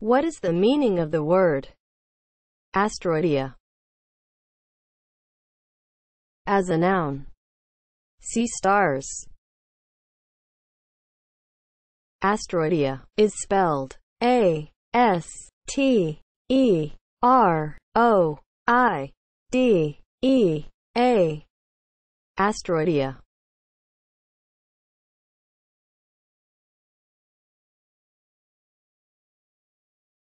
What is the meaning of the word asteroidia? As a noun, see stars. Asteroidia is spelled A S T E R O I D E A. Asteroidia